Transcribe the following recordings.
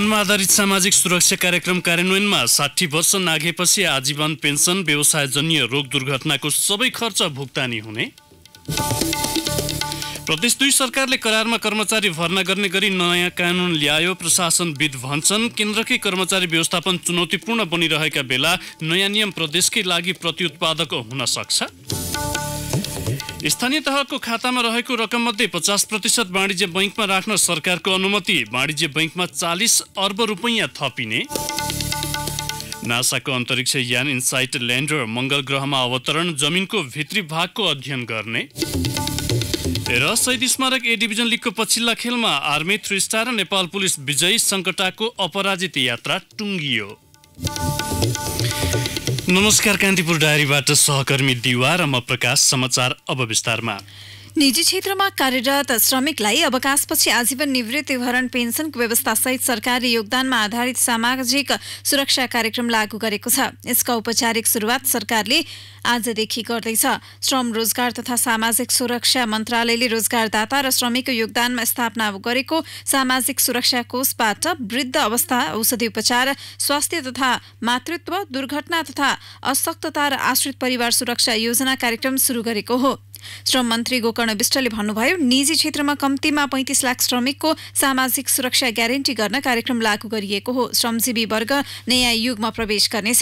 जन्म आधारित सामाजिक सुरक्षा कार्यक्रम कार्यान्वयनमा साठी वर्ष नाघेपछि आजीवन पेन्सन व्यवसायजन्य रोग दुर्घटनाको सबै खर्च भुक्तानी हुने प्रदेश दुई सरकारले करारमा कर्मचारी भर्ना गर्ने गरी नयाँ कानुन ल्यायो प्रशासनविद भन्छन् केन्द्रकै कर्मचारी व्यवस्थापन चुनौतीपूर्ण बनिरहेका बेला नयाँ नियम प्रदेशकै लागि प्रतिउत्पादक हुन सक्छ स्थानीय तहको खातामा रहेको रकममध्ये पचास प्रतिशत वाणिज्य बैङ्कमा राख्न सरकारको अनुमति वाणिज्य बैङ्कमा चालिस अर्ब रुपैयाँ थपिने नासाको अन्तरिक्ष यान इन्साइट ल्यान्डर मङ्गल ग्रहमा अवतरण जमिनको भित्री भागको अध्ययन गर्ने र शहीद स्मारक ए डिभिजन लिगको पछिल्ला खेलमा आर्मी थ्री स्टार र नेपाल पुलिस विजयी सङ्कटाको अपराजित यात्रा टुङ्गियो नमस्कार कान्तिपुर डायरीबाट सहकर्मी दिवा र म प्रकाश समाचार अब विस्तारमा निजी क्षेत्रमा कार्यरत श्रमिकलाई अवकाशपछि आजीवन निवृत्ति भरण पेन्सनको व्यवस्थासहित सरकारी योगदानमा आधारित सामाजिक सुरक्षा कार्यक्रम लागू गरेको छ यसका औपचारिक सुरुवात सरकारले आजदेखि गर्दैछ श्रम रोजगार तथा सामाजिक सुरक्षा मन्त्रालयले रोजगारदाता र श्रमिकको योगदानमा स्थापना गरेको सामाजिक सुरक्षा कोषबाट वृद्ध अवस्था औषधि उपचार स्वास्थ्य तथा मातृत्व दुर्घटना तथा अशक्तता र आश्रित परिवार सुरक्षा योजना कार्यक्रम सुरु गरेको हो श्रम मन्त्री गोकर्ण विष्टले भन्नुभयो निजी क्षेत्रमा कम्तीमा पैँतिस लाख श्रमिकको सामाजिक सुरक्षा ग्यारेन्टी गर्न कार्यक्रम लागू गरिएको हो श्रमजीवी वर्ग नयाँ युगमा प्रवेश गर्नेछ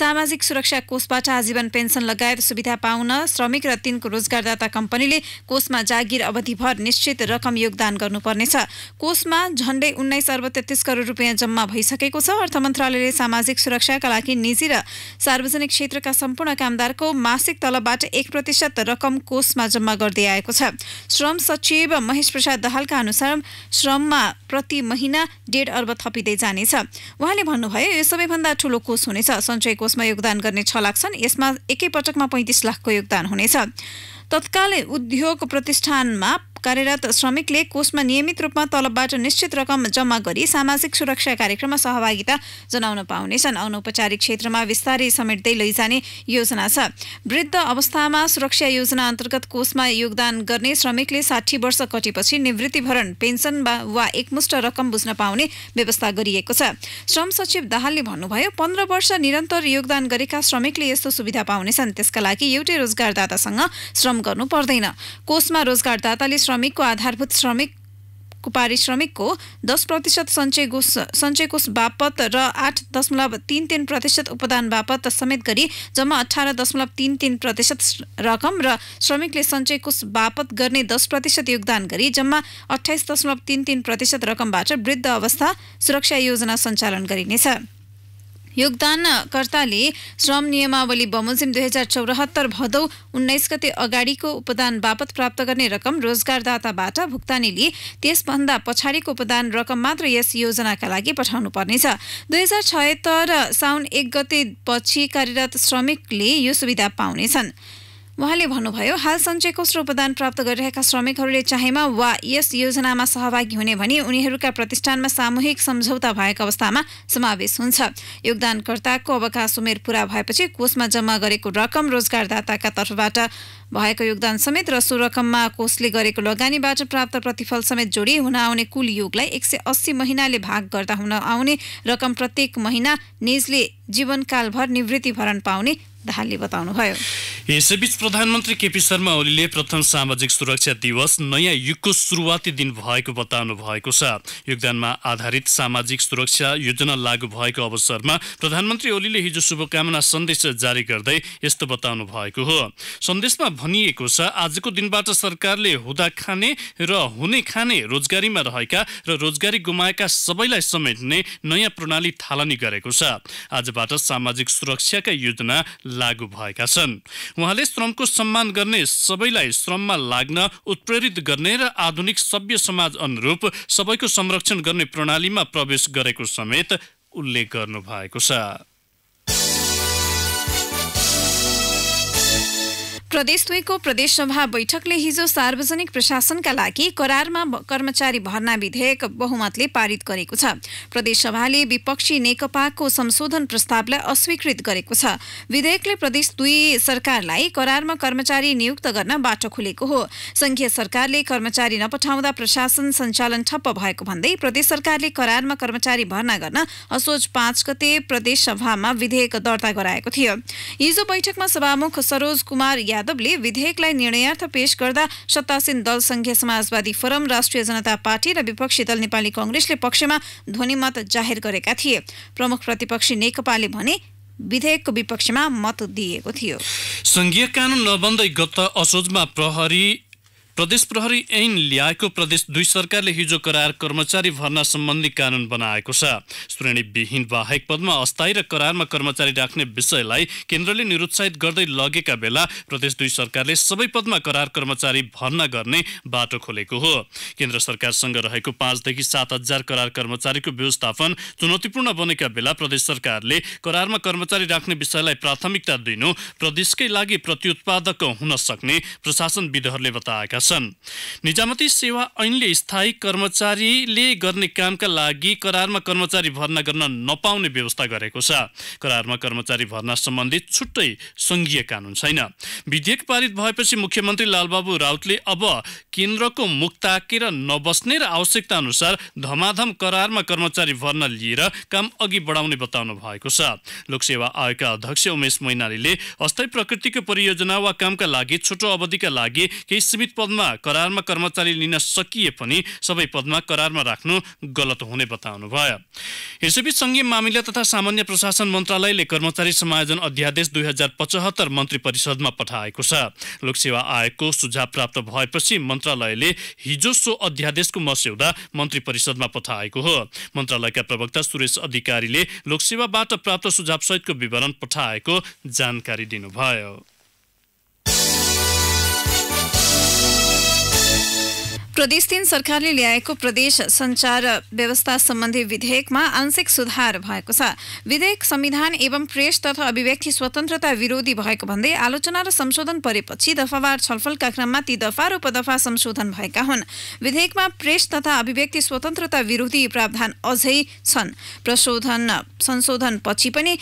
सामाजिक सुरक्षा कोषबाट आजीवन पेन्सन लगायत सुविधा पाउन श्रमिक र तिनको रोजगारदाता कम्पनीले कोषमा जागिर अवधिभर निश्चित रकम योगदान गर्नुपर्नेछ कोषमा झण्डै उन्नाइस अर्ब तेत्तिस करोड रुपियाँ जम्मा भइसकेको छ अर्थ मन्त्रालयले सामाजिक सुरक्षाका लागि निजी र सार्वजनिक क्षेत्रका सम्पूर्ण कामदारको मासिक तलबबाट एक प्रतिशत रकम कोष कोषमा जम्मा गर्दै आएको छ श्रम सचिव महेश प्रसाद दाहालका अनुसार श्रममा प्रति महिना डेढ अर्ब थपिँदै जानेछ उहाँले भन्नुभयो यो सबैभन्दा ठूलो कोष हुनेछ सञ्चय कोषमा योगदान गर्ने छ लाख छन् यसमा एकै पटकमा पैँतिस लाखको योगदान हुनेछ तत्काल उद्योग प्रतिष्ठानमा कार्यरत श्रमिकले कोषमा नियमित रूपमा तलबबाट निश्चित रकम जम्मा गरी सामाजिक सुरक्षा कार्यक्रममा सहभागिता जनाउन पाउनेछन् अनौपचारिक क्षेत्रमा विस्तारै समेट्दै लैजाने योजना छ वृद्ध अवस्थामा सुरक्षा योजना अन्तर्गत कोषमा योगदान गर्ने श्रमिकले साठी वर्ष कटेपछि निवृत्ति भरण पेन्सन वा एकमुष्ट रकम बुझ्न पाउने व्यवस्था गरिएको छ श्रम सचिव दाहालले भन्नुभयो पन्ध्र वर्ष निरन्तर योगदान गरेका श्रमिकले यस्तो सुविधा पाउनेछन् त्यसका लागि एउटै रोजगारदातासँग श्रम गर्नु पर्दैन कोषमा रोजगारदाताले श्रमिकको आधारभूत श्रमिक पारिश्रमिकको दस प्रतिशत सञ्चय कोष बापत र आठ दशमलव तिन तिन प्रतिशत उपदान बापत समेत गरी जम्मा अठार दशमलव तिन तिन प्रतिशत रकम र श्रमिकले कोष बापत गर्ने दस प्रतिशत योगदान गरी जम्मा अठाइस दशमलव तिन तिन प्रतिशत रकमबाट वृद्ध अवस्था सुरक्षा योजना सञ्चालन गरिनेछ योगदानकर्ताले श्रम नियमावली बमोजिम दुई हजार चौरात्तर भदौ उन्नाइस गते अगाडिको उपदान बापत प्राप्त गर्ने रकम रोजगारदाताबाट भुक्तानी भुक्तानीले त्यसभन्दा पछाडिको उपदान रकम मात्र यस योजनाका लागि पठाउनु पर्नेछ दुई हजार छयत्तर साउन एक गते पछि कार्यरत श्रमिकले यो सुविधा पाउनेछन् उहाँले भन्नुभयो हाल सञ्चयकोष र उपदान प्राप्त गरिरहेका श्रमिकहरूले चाहेमा वा यस योजनामा सहभागी हुने भने उनीहरूका प्रतिष्ठानमा सामूहिक सम्झौता भएको अवस्थामा समावेश हुन्छ योगदानकर्ताको अवकाश उमेर पूरा भएपछि कोषमा जम्मा गरेको रकम रोजगारदाताका तर्फबाट भएको योगदान समेत र सो रकममा कोषले गरेको लगानीबाट प्राप्त प्रतिफल समेत जोडी हुन आउने कुल योगलाई एक सय अस्सी महिनाले भाग गर्दा हुन आउने रकम प्रत्येक महिना निजले जीवनकालभर निवृत्ति भरण पाउने दाहालले बताउनुभयो यसैबीच प्रधानमन्त्री केपी शर्मा ओलीले प्रथम सामाजिक सुरक्षा दिवस नयाँ युगको सुरुवाती दिन भएको बताउनु भएको छ योगदानमा आधारित सामाजिक सुरक्षा योजना लागू भएको अवसरमा प्रधानमन्त्री ओलीले हिजो शुभकामना सन्देश जारी गर्दै यस्तो बताउनु भएको हो सन्देशमा भनिएको छ आजको दिनबाट सरकारले हुँदा खाने र हुने खाने रोजगारीमा रहेका र रोजगारी गुमाएका सबैलाई समेट्ने नयाँ प्रणाली थालनी गरेको छ आजबाट सामाजिक सुरक्षाका योजना लागू भएका छन् उहाँले श्रमको सम्मान गर्ने सबैलाई श्रममा लाग्न उत्प्रेरित गर्ने र आधुनिक सभ्य समाज अनुरूप सबैको संरक्षण गर्ने प्रणालीमा प्रवेश गरेको समेत उल्लेख गर्नुभएको छ प्रदेश दुईको प्रदेशसभा बैठकले हिजो सार्वजनिक प्रशासनका लागि करारमा कर्मचारी भर्ना विधेयक बहुमतले पारित गरेको छ प्रदेशसभाले विपक्षी नेकपाको संशोधन प्रस्तावलाई अस्वीकृत गरेको छ विधेयकले प्रदेश दुई सरकारलाई करारमा कर्मचारी नियुक्त गर्न बाटो खुलेको हो संघीय सरकारले कर्मचारी नपठाउँदा प्रशासन सञ्चालन ठप्प भएको भन्दै प्रदेश सरकारले करारमा कर्मचारी भर्ना गर्न असोज पाँच गते प्रदेशसभामा विधेयक दर्ता गराएको थियो हिजो बैठकमा सभामुख सरोज कुमार यादवले विधेयकलाई निर्णयार्थ पेश गर्दा सत्तासीन दल संघीय समाजवादी फोरम राष्ट्रिय जनता पार्टी र विपक्षी दल नेपाली कङ्ग्रेसले पक्षमा ध्वनिमत जाहेर गरेका थिए प्रमुख प्रतिपक्षी नेकपाले भने विधेयकको विपक्षमा मत दिएको थियो संघीय कानुन नबन्दै गत असोजमा प्रहरी प्रदेश प्रहरी ऐन ल्याएको प्रदेश दुई सरकारले हिजो करार कर्मचारी भर्ना सम्बन्धी कानुन बनाएको छ श्रेणीविहीन बाहेक पदमा अस्थायी र करारमा कर्मचारी राख्ने विषयलाई केन्द्रले निरुत्साहित गर्दै लगेका बेला प्रदेश दुई सरकारले सबै पदमा करार कर्मचारी भर्ना गर्ने बाटो खोलेको हो केन्द्र सरकारसँग रहेको पाँचदेखि सात हजार करार कर्मचारीको व्यवस्थापन चुनौतीपूर्ण बनेका बेला प्रदेश सरकारले करारमा कर्मचारी राख्ने विषयलाई प्राथमिकता दिनु प्रदेशकै लागि प्रत्युत्पादक हुन सक्ने प्रशासनविदहरूले बताएका छन् निजामती सेवा ऐनले स्थायी कर्मचारीले गर्ने कामका लागि करारमा कर्मचारी भर्ना गर्न नपाउने व्यवस्था गरेको छ करारमा कर्मचारी भर्ना सम्बन्धी छुट्टै सङ्घीय कानुन छैन विधेयक पारित भएपछि मुख्यमन्त्री लालबाबु राउतले अब केन्द्रको मुख ताकेर नबस्ने र आवश्यकता अनुसार धमाधम करारमा कर्मचारी भर्ना लिएर काम अघि बढाउने बताउनु भएको छ लोकसेवा आयोगका अध्यक्ष उमेश मैनालीले अस्थायी प्रकृतिको परियोजना वा कामका लागि छोटो अवधिका लागि केही सीमित पद पदमा करारमा कर्मचारी लिन सकिए पनि सबै पदमा करारमा राख्नु गलत हुने बताउनुभयो यसैबीच सङ्घीय मामिला तथा सामान्य प्रशासन मन्त्रालयले कर्मचारी समायोजन अध्यादेश दुई हजार पचहत्तर मन्त्री परिषदमा पठाएको छ लोकसेवा आयोगको सुझाव प्राप्त भएपछि मन्त्रालयले हिजो सो अध्यादेशको मस्यौदा मन्त्री परिषदमा पठाएको हो मन्त्रालयका प्रवक्ता सुरेश अधिकारीले लोकसेवाबाट प्राप्त सुझावसहितको विवरण पठाएको जानकारी दिनुभयो प्रदेश तीन सरकारले ल्याएको प्रदेश सञ्चार व्यवस्था सम्बन्धी विधेयकमा आंशिक सुधार भएको छ विधेयक संविधान एवं प्रेस तथा अभिव्यक्ति स्वतन्त्रता विरोधी भएको भन्दै आलोचना र संशोधन परेपछि दफावार छलफलका क्रममा ती दफा र उपदफा संशोधन भएका हुन् विधेयकमा प्रेस तथा अभिव्यक्ति स्वतन्त्रता विरोधी प्रावधान अझै छन् प्रशोधन संशोधन पछि पनि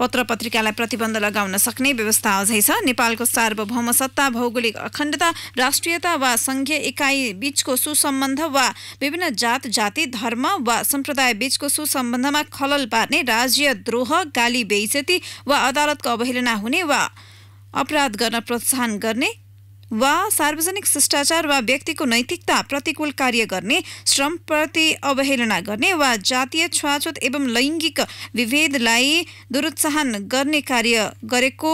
पत्र पत्रिकालाई प्रतिबन्ध लगाउन सक्ने व्यवस्था अझै छ नेपालको सार्वभौम सत्ता भौगोलिक अखण्डता राष्ट्रियता वा संघीय इकाइ बीचको सुसम्बन्ध वा विभिन्न जात जाति धर्म वा सम्प्रदाय बीचको सुसम्बन्धमा खलल पार्ने राज्य द्रोह गाली बेइज्जती वा अदालतको अवहेलना हुने वा अपराध गर्न प्रोत्साहन गर्ने वा सार्वजनिक शिष्टाचार वा व्यक्तिको नैतिकता प्रतिकूल कार्य गर्ने श्रमप्रति अवहेलना गर्ने वा जातीय छुवाछुत एवं लैङ्गिक विभेदलाई दुरुत्साहन गर्ने कार्य गरेको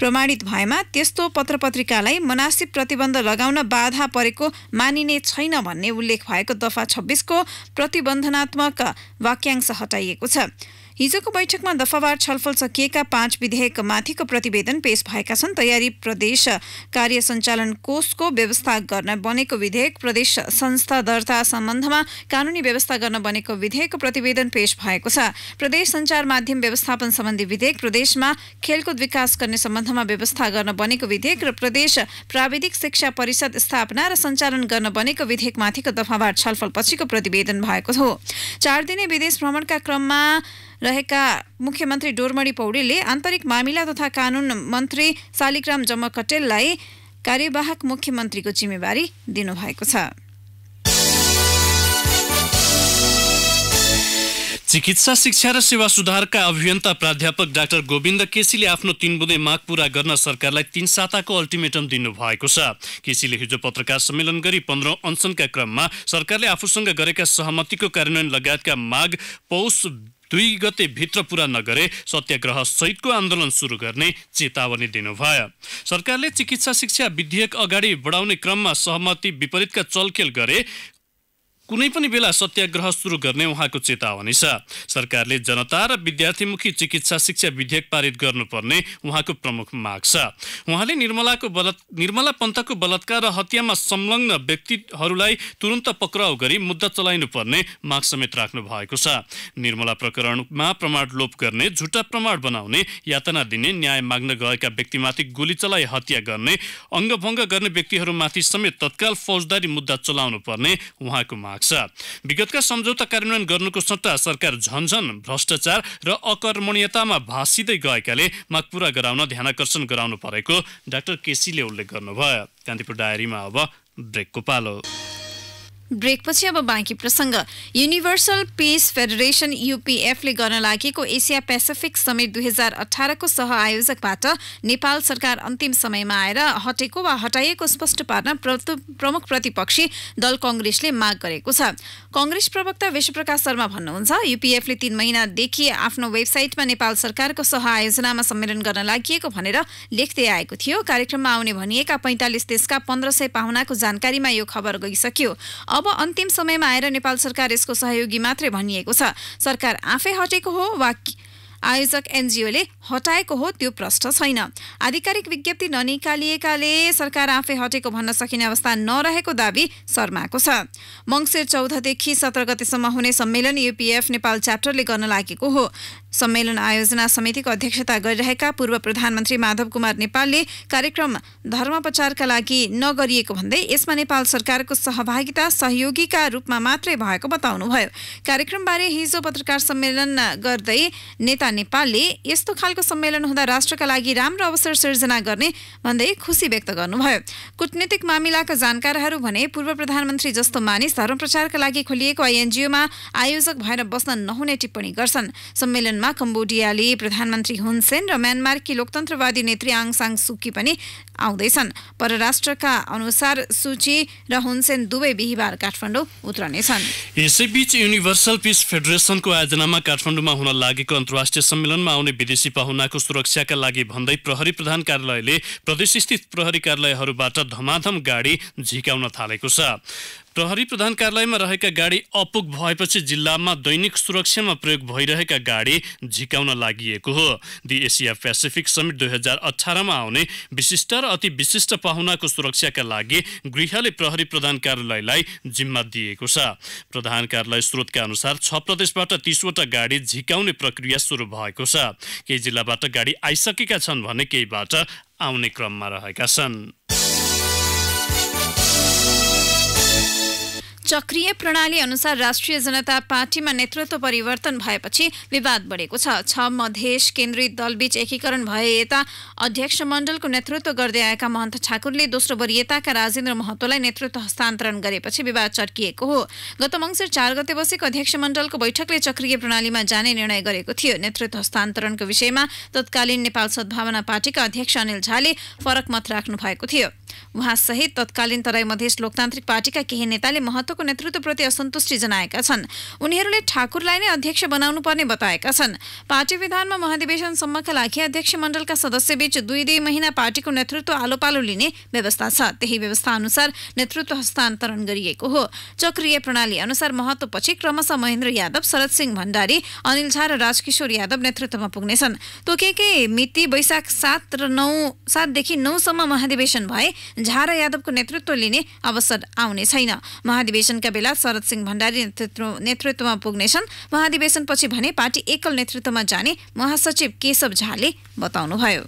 प्रमाणित भएमा त्यस्तो पत्रपत्रिकालाई मनासिब प्रतिबन्ध लगाउन बाधा परेको मानिने छैन भन्ने उल्लेख भएको दफा छब्बिसको प्रतिबन्धनात्मक वाक्यांश हटाइएको छ हिजोको बैठकमा दफावार छलफल सकिएका पाँच विधेयकमाथिको प्रतिवेदन पेश भएका छन् तयारी प्रदेश कार्य सञ्चालन कोषको व्यवस्था गर्न बनेको विधेयक प्रदेश संस्था दर्ता सम्बन्धमा कानुनी व्यवस्था गर्न बनेको विधेयकको प्रतिवेदन पेश भएको छ प्रदेश सञ्चार माध्यम व्यवस्थापन सम्बन्धी विधेयक प्रदेशमा खेलकुद विकास गर्ने सम्बन्धमा व्यवस्था गर्न बनेको विधेयक र प्रदेश प्राविधिक शिक्षा परिषद स्थापना र सञ्चालन गर्न बनेको विधेयकमाथिको दफावार छलफल पछिको प्रतिवेदन भएको हो चार दिने विदेश भ्रमणका क्रममा रहेका मुख्यमन्त्री डोरमणी पौडेलले आन्तरिक मामिला तथा कानुन मन्त्री शालिग्राम कटेललाई कार्यवाहक मुख्यमन्त्रीको जिम्मेवारी दिनुभएको छ चिकित्सा शिक्षा र सेवा सुधारका अभियन्ता प्राध्यापक डाक्टर गोविन्द केसीले आफ्नो तीन बुँदे माग पूरा गर्न सरकारलाई तीन साताको अल्टिमेटम दिनुभएको छ केसीले हिजो पत्रकार सम्मेलन गरी पन्ध्रौँ अनसनका क्रममा सरकारले आफूसँग गरेका सहमतिको कार्यान्वयन लगायतका माग पौष दुई गते भित्र पुरा नगरे सत्याग्रह सहितको आन्दोलन सुरु गर्ने चेतावनी दिनुभयो सरकारले चिकित्सा शिक्षा विधेयक अगाडि बढाउने क्रममा सहमति विपरीतका चलखेल गरे कुनै पनि बेला सत्याग्रह सुरु गर्ने उहाँको चेतावनी छ सरकारले जनता र विद्यार्थीमुखी चिकित्सा शिक्षा विधेयक पारित गर्नुपर्ने उहाँको प्रमुख माग छ उहाँले निर्मलाको बलात् निर्मला पन्थको बलात्कार र हत्यामा संलग्न व्यक्तिहरूलाई तुरन्त पक्राउ गरी मुद्दा चलाइनुपर्ने माग समेत राख्नु भएको छ निर्मला प्रकरणमा प्रमाण लोप गर्ने झुटा प्रमाण बनाउने यातना दिने न्याय माग्न गएका व्यक्तिमाथि गोली चलाई हत्या गर्ने अङ्गभङ्ग गर्ने व्यक्तिहरूमाथि समेत तत्काल फौजदारी मुद्दा चलाउनु पर्ने उहाँको माग लाग्छ विगतका सम्झौता कार्यान्वयन गर्नुको सट्टा सरकार झन्झन भ्रष्टाचार र अकर्मणीयतामा भाषिँदै गएकाले माग पूरा गराउन ध्यानकर्षण गराउनु परेको डाक्टर केसीले उल्लेख गर्नुभयो कान्तिपुर डायरीमा अब ब्रेकको पालो ब्रेकपछि अब बाँकी प्रसङ्ग युनिभर्सल पिस फेडरेसन युपिएफले गर्न लागेको एसिया पेसिफिक समिट दुई हजार अठारको सह आयोजकबाट नेपाल सरकार अन्तिम समयमा आएर हटेको वा हटाइएको स्पष्ट पार्न प्रमुख प्रतिपक्षी दल कङ्ग्रेसले माग गरेको छ कङ्ग्रेस प्रवक्ता विश्वप्रकाश शर्मा भन्नुहुन्छ युपिएफले तीन महिनादेखि आफ्नो वेबसाइटमा नेपाल सरकारको सह आयोजनामा सम्मेलन गर्न लागि भनेर लेख्दै आएको थियो कार्यक्रममा आउने भनिएका पैँतालिस देशका पन्ध्र सय पाहुनाको जानकारीमा यो खबर गइसक्यो अब अन्तिम समयमा आएर नेपाल सरकार यसको सहयोगी मात्रै भनिएको छ सरकार आफै हटेको हो वा आयोजक एनजिओले हटाएको हो त्यो प्रष्ट छैन आधिकारिक विज्ञप्ति ननिकालिएकाले सरकार आफै हटेको भन्न सकिने अवस्था नरहेको दावी शर्माको छ मङ्सिर चौधदेखि सत्र गतेसम्म हुने सम्मेलन युपिएफ नेपाल च्याप्टरले गर्न लागेको हो सम्मेलन आयोजना समितिको अध्यक्षता गरिरहेका पूर्व प्रधानमन्त्री माधव कुमार नेपालले कार्यक्रम धर्मप्रचारका लागि नगरिएको भन्दै यसमा नेपाल सरकारको सहभागिता सहयोगीका रूपमा मात्रै भएको बताउनुभयो कार्यक्रमबारे हिजो पत्रकार सम्मेलन गर्दै नेता नेपालले यस्तो खालको सम्मेलन हुँदा राष्ट्रका लागि राम्रो अवसर सिर्जना गर्ने भन्दै खुसी व्यक्त गर्नुभयो कुटनीतिक मामिलाका जानकारहरू भने पूर्व प्रधानमन्त्री जस्तो मानिस धर्मप्रचारका लागि खोलिएको एनजिओमा आयोजक भएर बस्न नहुने टिप्पणी गर्छन् सम्मेलनमा सम्मेलनमा कम्बोडियाले प्रधानमन्त्री हुनसेन र म्यानमारकी लोकतन्त्रवादी नेत्री आङ साङ सुकी पनि आउँदैछन् परराष्ट्रका अनुसार सुची र हुनसेन दुवै बिहिबार काठमाडौँ उत्रनेछन् यसैबीच युनिभर्सल पिस फेडरेसनको आयोजनामा काठमाडौँमा हुन लागेको अन्तर्राष्ट्रिय सम्मेलनमा आउने विदेशी पाहुनाको सुरक्षाका लागि भन्दै प्रहरी प्रधान कार्यालयले प्रदेशस्थित प्रहरी कार्यालयहरूबाट धमाधम गाडी झिकाउन थालेको छ प्रहरी प्रधान कार्यालयमा रहेका गाडी अपुग भएपछि जिल्लामा दैनिक सुरक्षामा प्रयोग भइरहेका गाडी झिकाउन लागि हो दि एसिया पेसिफिक समिट दुई हजार अठारमा आउने विशिष्ट र अति विशिष्ट पाहुनाको सुरक्षाका लागि गृहले प्रहरी प्रधान कार्यालयलाई जिम्मा दिएको छ प्रधान कार्यालय स्रोतका अनुसार छ प्रदेशबाट तिसवटा गाडी झिकाउने प्रक्रिया सुरु भएको छ केही जिल्लाबाट गाडी आइसकेका छन् भने केहीबाट आउने क्रममा रहेका छन् चक्रिय प्रणाली अनुसार राष्ट्रिय जनता पार्टीमा नेतृत्व परिवर्तन भएपछि विवाद बढेको छ छ मधेस केन्द्रित दलबीच एकीकरण भए यता अध्यक्ष मण्डलको नेतृत्व गर्दै आएका महन्त ठाकुरले दोस्रो वरियताका राजेन्द्र महतोलाई नेतृत्व हस्तान्तरण गरेपछि विवाद चर्किएको हो गत मङ्सिर चार गते बसेको अध्यक्ष मण्डलको बैठकले चक्रिय प्रणालीमा जाने निर्णय गरेको थियो नेतृत्व हस्तान्तरणको विषयमा तत्कालीन नेपाल सद्भावना पार्टीका अध्यक्ष अनिल झाले फरक मत राख्नु भएको थियो उहाँसहित तत्कालीन तराई मधेस लोकतान्त्रिक पार्टीका केही नेताले महत्त्व संघको नेतृत्वप्रति असन्तुष्टि जनाएका छन् उनीहरूले ठाकुरलाई नै अध्यक्ष बनाउनु पर्ने बताएका छन् पार्टी विधानमा महाधिवेशनसम्मका लागि अध्यक्ष मण्डलका सदस्यबीच दुई दुई महिना पार्टीको नेतृत्व आलो पालो लिने व्यवस्था छ त्यही व्यवस्था अनुसार नेतृत्व हस्तान्तरण गरिएको हो चक्रिय प्रणाली अनुसार महत्वपछि क्रमशः महेन्द्र यादव शरद सिंह भण्डारी अनिल झा र राजकिशोर यादव नेतृत्वमा पुग्नेछन् तोकेकै मिति वैशाख सात र नौ सातदेखि नौसम्म महाधिवेशन भए झा र यादवको नेतृत्व लिने अवसर आउने छैन महाधिवेशन अधिवेशनका बेला शरद सिंह भण्डारी नेतृत्वमा पुग्नेछन् महाधिवेशनपछि भने पार्टी एकल नेतृत्वमा जाने महासचिव केशव झाले बताउनुभयो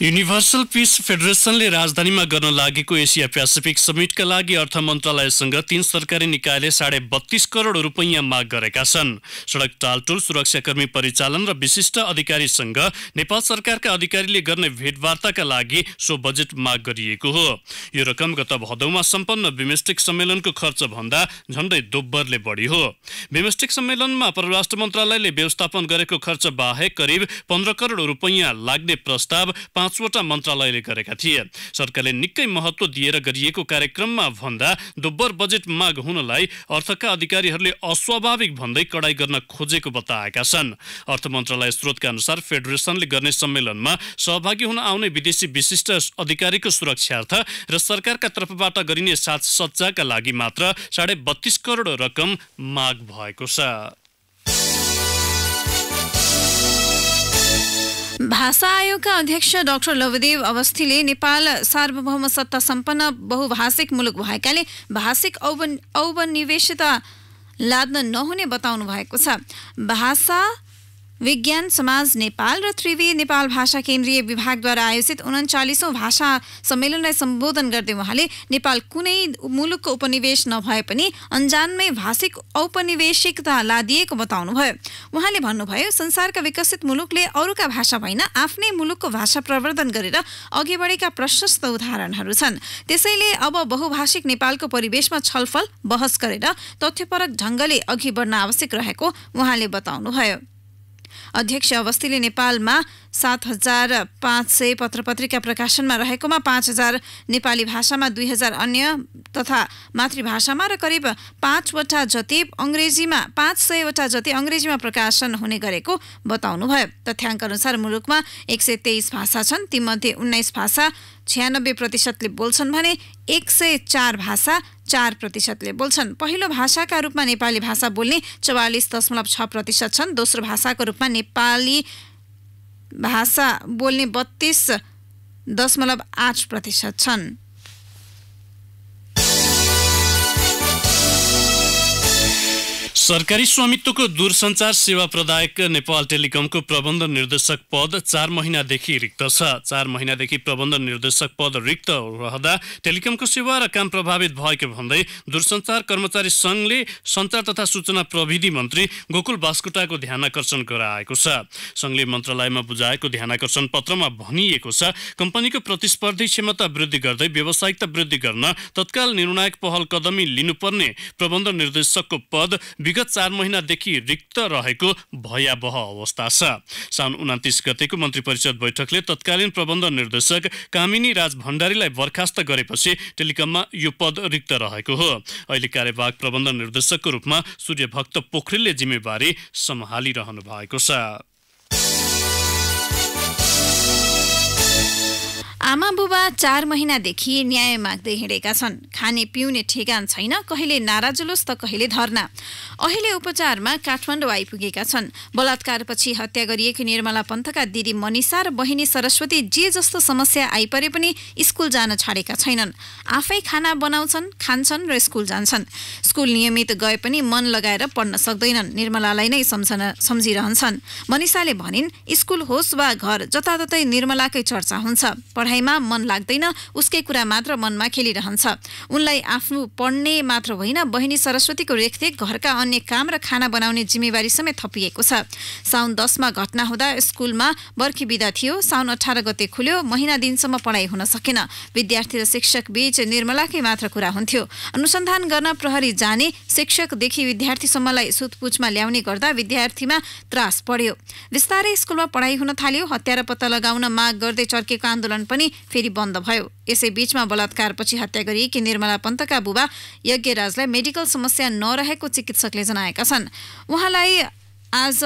युनिभर्सल पिस फेडरेसनले राजधानीमा गर्न लागेको एसिया पेसिफिक समिटका लागि अर्थ मन्त्रालयसँग तीन सरकारी निकायले साढे बत्तीस करोड रुपैयाँ माग गरेका छन् सडक टालटोल सुरक्षाकर्मी परिचालन र विशिष्ट अधिकारीसँग नेपाल सरकारका अधिकारीले गर्ने भेटवार्ताका लागि सो बजेट माग गरिएको हो यो रकम गत भदौमा सम्पन्न बिमेस्टिक सम्मेलनको खर्च भन्दा झण्डै दोब्बरले बढी हो बिमेस्टिक सम्मेलनमा परराष्ट्र मन्त्रालयले व्यवस्थापन गरेको खर्च बाहेक करिब पन्ध्र करोड रुपैयाँ लाग्ने प्रस्ताव पाँचवटा मन्त्रालयले गरेका थिए सरकारले निकै महत्त्व दिएर गरिएको कार्यक्रममा भन्दा दोब्बर बजेट माग हुनलाई अर्थका अधिकारीहरूले अस्वाभाविक भन्दै कडाई गर्न खोजेको बताएका छन् अर्थ मन्त्रालय स्रोतका अनुसार फेडरेसनले गर्ने सम्मेलनमा सहभागी हुन आउने विदेशी विशिष्ट अधिकारीको सुरक्षार्थ र सरकारका तर्फबाट गरिने साथ सज्जाका लागि मात्र साढे बत्तीस करोड रकम माग भएको छ भाषा आयोगका अध्यक्ष डाक्टर लवदेव अवस्थीले नेपाल सार्वभौम सत्ता सम्पन्न बहुभाषिक मुलुक भएकाले भाषिक औपनिवेशता लाद्न नहुने बताउनु भएको छ भाषा विज्ञान समाज नेपाल र त्रिवी नेपाल भाषा केन्द्रीय विभागद्वारा आयोजित उन्चालिसौँ भाषा सम्मेलनलाई सम्बोधन गर्दै उहाँले नेपाल कुनै मुलुकको उपनिवेश नभए पनि अन्जानमै भाषिक औपनिवेशिकता लादिएको बताउनुभयो उहाँले भन्नुभयो संसारका विकसित मुलुकले अरूका भाषा होइन आफ्नै मुलुकको भाषा प्रवर्धन गरेर अघि बढेका प्रशस्त उदाहरणहरू छन् त्यसैले अब बहुभाषिक नेपालको परिवेशमा छलफल बहस गरेर तथ्यपरक ढङ्गले अघि बढ्न आवश्यक रहेको उहाँले बताउनुभयो अध्यक्ष अवस्थीले नेपालमा सात हजार पाँच सय पत्रिका प्रकाशनमा रहेकोमा पाँच हजार नेपाली भाषामा दुई हजार अन्य तथा मातृभाषामा र करिब पाँचवटा जति अङ्ग्रेजीमा पाँच सयवटा जति अङ्ग्रेजीमा प्रकाशन हुने गरेको बताउनुभयो तथ्याङ्क अनुसार मुलुकमा एक सय तेइस भाषा छन् तीमध्ये उन्नाइस भाषा छ्यानब्बे प्रतिशतले बोल्छन् भने एक सय चार भाषा चार प्रतिशतले बोल्छन् पहिलो भाषाका रूपमा नेपाली भाषा बोल्ने चौवालिस दशमलव छ प्रतिशत छन् दोस्रो भाषाको रूपमा नेपाली भाषा बोल्ने बत्तिस दशमलव आठ प्रतिशत छन् सरकारी स्वामित्वको दूरसञ्चार सेवा प्रदायक नेपाल टेलिकमको प्रबन्ध निर्देशक पद चार महिनादेखि रिक्त छ चार महिनादेखि प्रबन्ध निर्देशक पद रिक्त रहँदा टेलिकमको सेवा र काम प्रभावित भएको भन्दै दूरसञ्चार कर्मचारी सङ्घले सञ्चार तथा सूचना प्रविधि मन्त्री गोकुल बास्कोटाको ध्यानकर्षण गराएको छ सङ्घले मन्त्रालयमा बुझाएको ध्यानकर्षण पत्रमा भनिएको छ कम्पनीको प्रतिस्पर्धी क्षमता वृद्धि गर्दै व्यावसायिकता वृद्धि गर्न तत्काल निर्णायक पहल कदमी लिनुपर्ने प्रबन्ध निर्देशकको पद विगत चार महिनादेखि रिक्त रहेको भयावह अवस्था छ साउन उनातिस गतेको मन्त्री परिषद बैठकले तत्कालीन प्रबन्ध निर्देशक कामिनी राज भण्डारीलाई बर्खास्त गरेपछि टेलिकममा यो पद रिक्त रहेको हो अहिले कार्यवाहक प्रबन्ध निर्देशकको रूपमा सूर्यभक्त पोखरेलले जिम्मेवारी सम्हालिरहनु भएको छ आमा बुबा चार महिनादेखि न्याय माग्दै हिँडेका छन् खाने पिउने ठेगान छैन कहिले नाराजुलोस् त कहिले धर्ना अहिले उपचारमा काठमाडौँ आइपुगेका छन् बलात्कारपछि हत्या गरिएकी निर्मला पन्थका दिदी मनिषा र बहिनी सरस्वती जे जस्तो समस्या आइपरे पनि स्कुल जान छाडेका छैनन् आफै खाना बनाउँछन् खान्छन् र स्कुल जान्छन् स्कुल नियमित गए पनि मन लगाएर पढ्न सक्दैनन् निर्मलालाई नै सम्झन सम्झिरहन्छन् मनिषाले भनिन् स्कुल होस् वा घर जताततै निर्मलाकै चर्चा हुन्छ पढाइमा मन लाग्दैन उसकै कुरा मात्र मनमा खेलिरहन्छ उनलाई आफ्नो पढ्ने मात्र होइन बहिनी सरस्वतीको रेखदेख घरका अन्य काम र खाना बनाउने जिम्मेवारी समेत थपिएको छ साउन दसमा घटना हुँदा स्कुलमा बर्खी विदा थियो साउन अठार गते खुल्यो महिना दिनसम्म पढाइ हुन सकेन विद्यार्थी र शिक्षक बीच निर्मलाकै मात्र कुरा हुन्थ्यो अनुसन्धान गर्न प्रहरी जाने शिक्षकदेखि विद्यार्थीसम्मलाई सुतपुछमा ल्याउने गर्दा विद्यार्थीमा त्रास पढ्यो बिस्तारै स्कुलमा पढाइ हुन थाल्यो हत्यारा पत्ता लगाउन माग गर्दै चर्केको आन्दोलन पनि पनि फेरि बन्द भयो यसै बीचमा बलात्कारपछि हत्या गरिएकी निर्मला पन्तका बुबा यज्ञराजलाई मेडिकल समस्या नरहेको चिकित्सकले जनाएका छन् उहाँलाई आज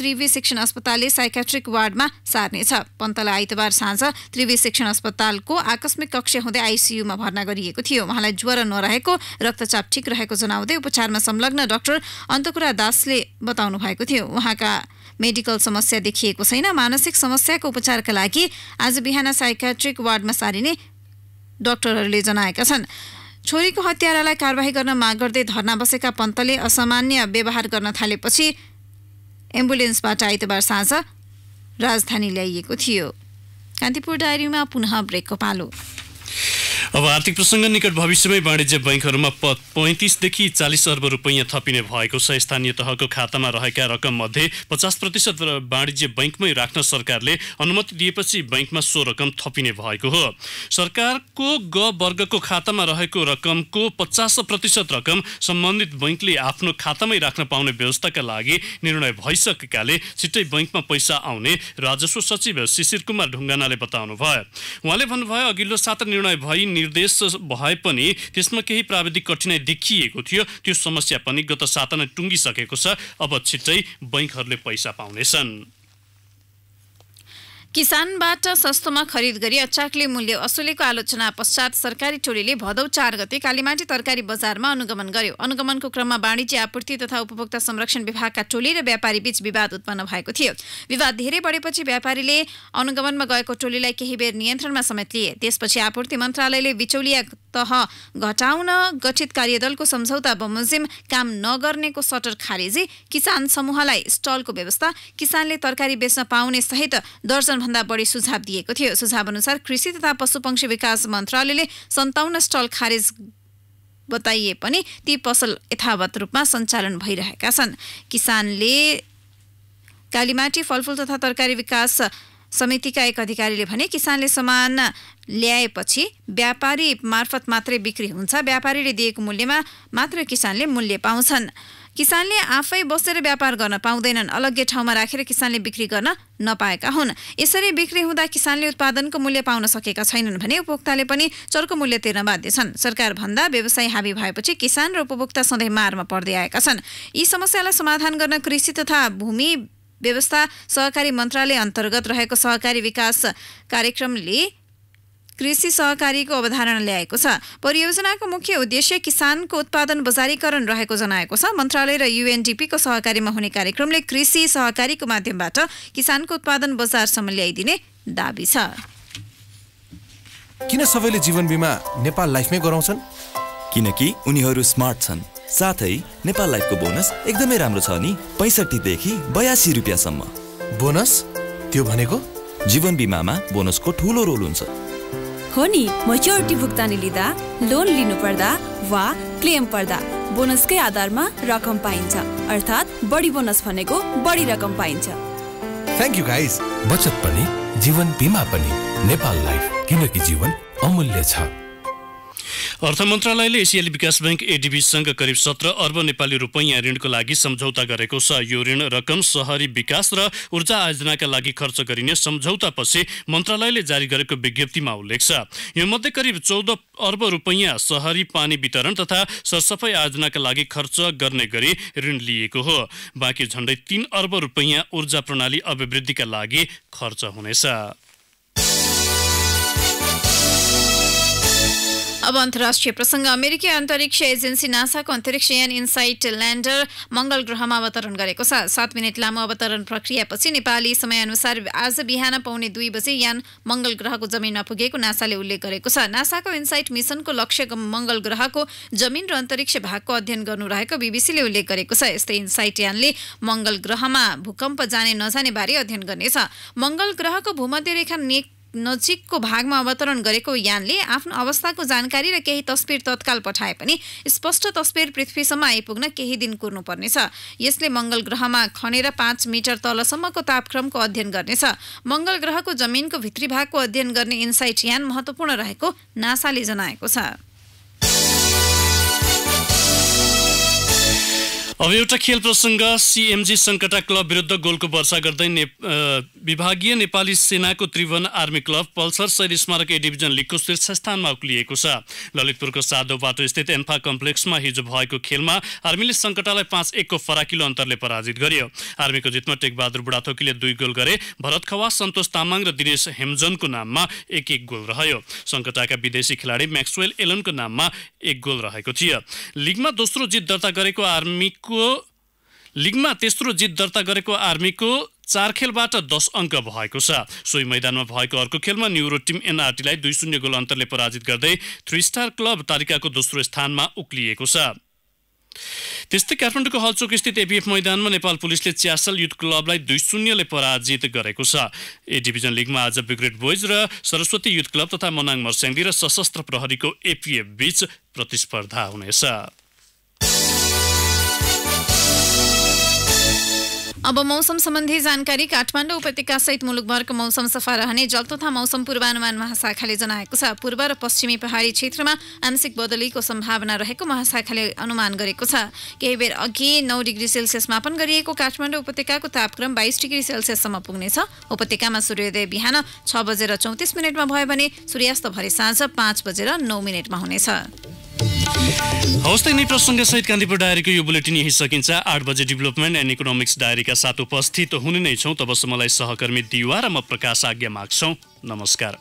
त्रिवी शिक्षण अस्पतालले साइकेट्रिक वार्डमा सार्नेछ पन्तलाई आइतबार साँझ त्रिवी शिक्षण अस्पतालको आकस्मिक कक्ष हुँदै आइसियुमा भर्ना गरिएको थियो उहाँलाई ज्वरो नरहेको रक्तचाप ठिक रहेको जनाउँदै उपचारमा संलग्न डाक्टर अन्तकुरा दासले बताउनु भएको थियो उहाँका मेडिकल समस्या देखिएको छैन मानसिक समस्याको उपचारका लागि आज बिहान साइकाट्रिक वार्डमा सारिने डाक्टरहरूले जनाएका छन् छोरीको हत्यारालाई कारवाही गर्न माग गर्दै धरना बसेका पन्तले असामान्य व्यवहार गर्न थालेपछि एम्बुलेन्सबाट आइतबार साँझ राजधानी ल्याइएको थियो कान्तिपुर डायरीमा पुनः ब्रेकको पालो अब आर्थिक प्रसङ्ग निकट भविष्यमै वाणिज्य बैङ्कहरूमा प पैँतिसदेखि चालिस अर्ब रुपैयाँ थपिने भएको छ स्थानीय तहको खातामा रहेका मध्ये पचास प्रतिशत वाणिज्य बैङ्कमै राख्न सरकारले अनुमति दिएपछि बैङ्कमा सो रकम थपिने भएको हो सरकारको ग वर्गको खातामा रहेको रकमको पचास प्रतिशत रकम सम्बन्धित बैङ्कले आफ्नो खातामै राख्न पाउने व्यवस्थाका लागि निर्णय भइसकेकाले छिट्टै बैङ्कमा पैसा आउने राजस्व सचिव शिशिर कुमार ढुङ्गानाले बताउनुभयो उहाँले भन्नुभयो अघिल्लो साता निर्णय भई निर्देश भए पनि त्यसमा केही प्राविधिक कठिनाई देखिएको थियो त्यो समस्या पनि गत साता नै टुङ्गिसकेको छ अब छिट्टै बैङ्कहरूले पैसा पाउनेछन् किसानबाट सस्तोमा खरिद गरी अचाकले मूल्य असुलेको आलोचना पश्चात सरकारी टोलीले भदौ चार गते कालीमाटी तरकारी बजारमा अनुगमन गर्यो अनुगमनको क्रममा वाणिज्य आपूर्ति तथा उपभोक्ता संरक्षण विभागका टोली र व्यापारी बीच विवाद उत्पन्न भएको थियो विवाद धेरै बढेपछि व्यापारीले अनुगमनमा गएको टोलीलाई केही बेर नियन्त्रणमा समेत लिए त्यसपछि आपूर्ति मन्त्रालयले बिचौलिया तह घटाउन गठित कार्यदलको सम्झौता बमोजिम काम नगर्नेको सटर खारेजी किसान समूहलाई स्टलको व्यवस्था किसानले तरकारी बेच्न पाउने सहित दर्जन भन्दा बढी सुझाव दिएको थियो सुझाव अनुसार कृषि तथा पशुपक्षी विकास मन्त्रालयले सन्ताउन्न स्टल खारेज बताइए पनि ती पसल यथावत रूपमा सञ्चालन भइरहेका छन् किसानले कालीमाटी फलफुल तथा तरकारी विकास समितिका एक अधिकारीले भने किसानले सामान ल्याएपछि व्यापारी मार्फत मात्रै बिक्री हुन्छ व्यापारीले दिएको मूल्यमा मात्र किसानले मूल्य पाउँछन् किसानले आफै बसेर व्यापार गर्न पाउँदैनन् अलग्गै ठाउँमा राखेर किसानले बिक्री गर्न नपाएका हुन् यसरी बिक्री हुँदा किसानले उत्पादनको मूल्य पाउन सकेका छैनन् भने उपभोक्ताले पनि चर्को मूल्य तिर्न बाध्य छन् सरकार भन्दा व्यवसाय हाबी भएपछि किसान र उपभोक्ता सधैँ मारमा पर्दै आएका छन् यी समस्यालाई समाधान गर्न कृषि तथा भूमि व्यवस्था सहकारी मन्त्रालय अन्तर्गत रहेको सहकारी विकास कार्यक्रमले कृषि सहकारीको अवधारणा ल्याएको छ परियोजनाको मुख्य उद्देश्य किसानको उत्पादन बजारीकरण रहेको जनाएको छ मन्त्रालय र युएनडिपीको सहकारीमा हुने कार्यक्रमले कृषि सहकारीको माध्यमबाट किसानको उत्पादन बजारसम्म ल्याइदिने दावी छ किन सबैले जीवन बिमा नेपाल लाइफमै गराउँछन् किनकि उनीहरू स्मार्ट छन् साथै नेपाल लाइफको बोनस एकदमै राम्रो छ नि पैँसठीदेखि बयासी रुपियाँसम्म बोनस त्यो भनेको जीवन बिमामा बोनसको ठुलो रोल हुन्छ हो नि मेच्योरिटी भुक्तानी लिँदा लोन लिनु पर्दा वा क्लेम पर्दा बोनसकै आधारमा रकम पाइन्छ अर्थात् बढी बोनस भनेको बढी रकम पाइन्छ थ्याङ्क यू गाइस बचत पनि जीवन बिमा पनि नेपाल लाइफ किनकि जीवन अमूल्य छ अर्थ मन्त्रालयले एसियाली विकास ब्याङ्क एडिबीसँग करिब सत्र अर्ब नेपाली रुपैयाँ ऋणको लागि सम्झौता गरेको छ यो ऋण रकम सहरी विकास र ऊर्जा आयोजनाका लागि खर्च गरिने सम्झौतापछि मन्त्रालयले जारी गरेको विज्ञप्तिमा उल्लेख छ यो मध्ये करिब चौध अर्ब रुपैयाँ सहरी पानी वितरण तथा सरसफाई आयोजनाका लागि खर्च गर्ने गरी ऋण लिएको हो बाँकी झण्डै तीन अर्ब रुपैयाँ ऊर्जा प्रणाली अभिवृद्धिका लागि खर्च हुनेछ अब अन्तर्राष्ट्रिय प्रसङ्ग अमेरिकी अन्तरिक्ष एजेन्सी नासाको अन्तरिक्ष यान इन्साइट ल्यान्डर मंगल ग्रहमा अवतरण गरेको छ सात मिनट लामो अवतरण प्रक्रियापछि नेपाली समयअनुसार आज बिहान पाउने दुई बजे यान मंगल ग्रहको जमिनमा पुगेको नासाले उल्लेख गरेको छ नासाको इन्साइट मिसनको लक्ष्य मंगल ग्रहको जमिन र अन्तरिक्ष भागको अध्ययन गर्नु रहेको बिबिसीले उल्लेख गरेको छ यस्तै इन्साइट यानले मंगल ग्रहमा भूकम्प जाने नजाने बारे अध्ययन गर्नेछ मङ्गल ग्रहको भूमध्य रेखा नेक नजिकको भागमा अवतरण गरेको यानले आफ्नो अवस्थाको जानकारी र केही तस्बिर तत्काल पठाए पनि स्पष्ट तस्विर पृथ्वीसम्म आइपुग्न केही दिन कुर्नुपर्नेछ यसले मङ्गल ग्रहमा खनेर पाँच मिटर तलसम्मको तापक्रमको अध्ययन गर्नेछ मङ्गल ग्रहको जमिनको भित्री भागको अध्ययन गर्ने इन्साइट यान महत्त्वपूर्ण रहेको नासाले जनाएको छ अब एउटा खेल प्रसङ्ग सिएमजी सङ्कटा क्लब विरुद्ध गोलको वर्षा गर्दै ने विभागीय नेपाली सेनाको त्रिभुवन आर्मी क्लब पल्सर शैली स्मारक ए डिभिजन लिगको शीर्ष स्थानमा उक्लिएको छ ललितपुरको साधो बाटो स्थित एन्फा कम्प्लेक्समा हिजो भएको खेलमा आर्मीले सङ्कटालाई पाँच एकको फराकिलो अन्तरले पराजित गर्यो आर्मीको जितमा टेकबहादुर बुढाथोकीले दुई गोल गरे भरत खवा सन्तोष तामाङ र दिनेश हेमजनको नाममा एक एक गोल रह्यो सङ्कटाका विदेशी खेलाडी म्याक्सवेल एलनको नाममा एक गोल रहेको थियो लिगमा दोस्रो जित दर्ता गरेको आर्मीको गरेको लिगमा तेस्रो जित दर्ता गरेको आर्मीको चार खेलबाट दस अङ्क भएको छ सोही मैदानमा भएको अर्को खेलमा न्युरो टिम एनआरटीलाई दुई शून्य गोल अन्तरले पराजित गर्दै थ्री स्टार क्लब तालिकाको दोस्रो स्थानमा उक्लिएको छ त्यस्तै काठमाडौँको हलचोक स्थित एपिएफ मैदानमा नेपाल पुलिसले च्यासल युथ क्लबलाई दुई शून्यले पराजित गरेको छ ए डिभिजन लिगमा आज बिग्रेड बोइज र सरस्वती युथ क्लब तथा मनाङ मर्स्याङ्गी र सशस्त्र प्रहरीको एपिएफ बीच प्रतिस्पर्धा हुनेछ अब मौसम सम्बन्धी जानकारी काठमाडौँ उपत्यका सहित मुलुकभरको मौसम सफा रहने जल तथा मौसम पूर्वानुमान महाशाखाले जनाएको छ पूर्व र पश्चिमी पहाडी क्षेत्रमा आंशिक बदलीको सम्भावना रहेको महाशाखाले अनुमान गरेको छ केही बेर अघि नौ डिग्री सेल्सियस मापन गरिएको काठमाडौँ उपत्यकाको तापक्रम बाइस डिग्री सेल्सियससम्म पुग्नेछ उपत्यकामा सूर्योदय बिहान छ बजेर चौतिस मिनटमा भयो भने सूर्यास्त भरे साँझ पाँच बजेर नौ मिनटमा हुनेछ हवस् त यिनै प्रसङ्गसहित कान्तिपुर डायरीको यो बुलेटिन यही सकिन्छ आठ बजे डेभलपमेन्ट एन्ड इकोनोमिक्स डायरीका साथ उपस्थित हुने नै छौँ तबसम्मलाई सहकर्मी दिवा र म प्रकाश आज्ञा माग्छौँ नमस्कार